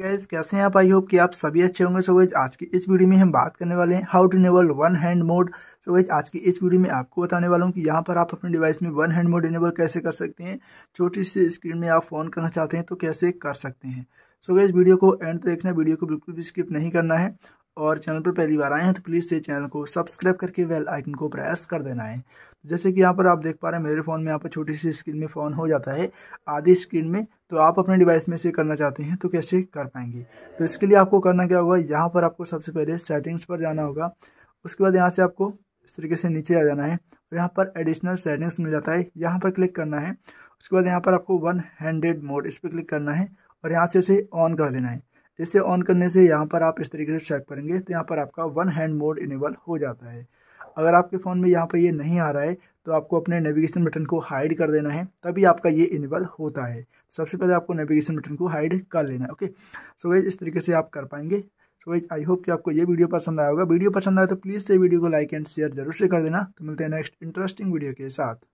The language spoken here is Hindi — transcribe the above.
गाइज कैसे हैं आप आई होप कि आप सभी अच्छे होंगे सो गाइज आज की इस वीडियो में हम बात करने वाले हैं how to enable one hand mode so guys आज की इस वीडियो में आपको बताने वाला हूँ कि यहाँ पर आप अपने डिवाइस में वन हैंड मोड इनेबल कैसे कर सकते हैं छोटी सी स्क्रीन में आप फोन करना चाहते हैं तो कैसे कर सकते हैं सो गाइज वीडियो को एंड देखना वीडियो को बिल्कुल भी स्किप नहीं करना है और चैनल पर पहली बार आए हैं तो प्लीज़ से चैनल को सब्सक्राइब करके वेल आइकन को प्रेस कर देना है तो जैसे कि यहाँ पर आप देख पा रहे हैं मेरे फ़ोन में यहाँ पर छोटी सी स्क्रीन में फ़ोन हो जाता है आधी स्क्रीन में तो आप अपने डिवाइस में से करना चाहते हैं तो कैसे कर पाएंगे तो इसके लिए आपको करना क्या होगा यहाँ पर आपको सबसे पहले सेटिंग्स पर जाना होगा उसके बाद यहाँ से आपको इस तरीके से नीचे आ जाना है और यहाँ पर एडिशनल सेटिंग्स मिल जाता है यहाँ पर क्लिक करना है उसके बाद यहाँ पर आपको वन हैंडेड मोड इस पर क्लिक करना है और यहाँ से इसे ऑन कर देना है इसे ऑन करने से यहाँ पर आप इस तरीके से चेक करेंगे तो यहाँ पर आपका वन हैंड मोड इनेबल हो जाता है अगर आपके फ़ोन में यहाँ पर ये नहीं आ रहा है तो आपको अपने नेविगेशन बटन को हाइड कर देना है तभी आपका ये इनेबल होता है सबसे पहले आपको नेविगेशन बटन को हाइड कर लेना है ओके सो वेज इस तरीके से आप कर पाएंगे सो वेज आई होप कि आपको ये वीडियो पसंद आया होगा वीडियो पसंद आए तो प्लीज़ से वीडियो को लाइक एंड शेयर जरूर से कर देना तो मिलते हैं नेक्स्ट इंटरेस्टिंग वीडियो के साथ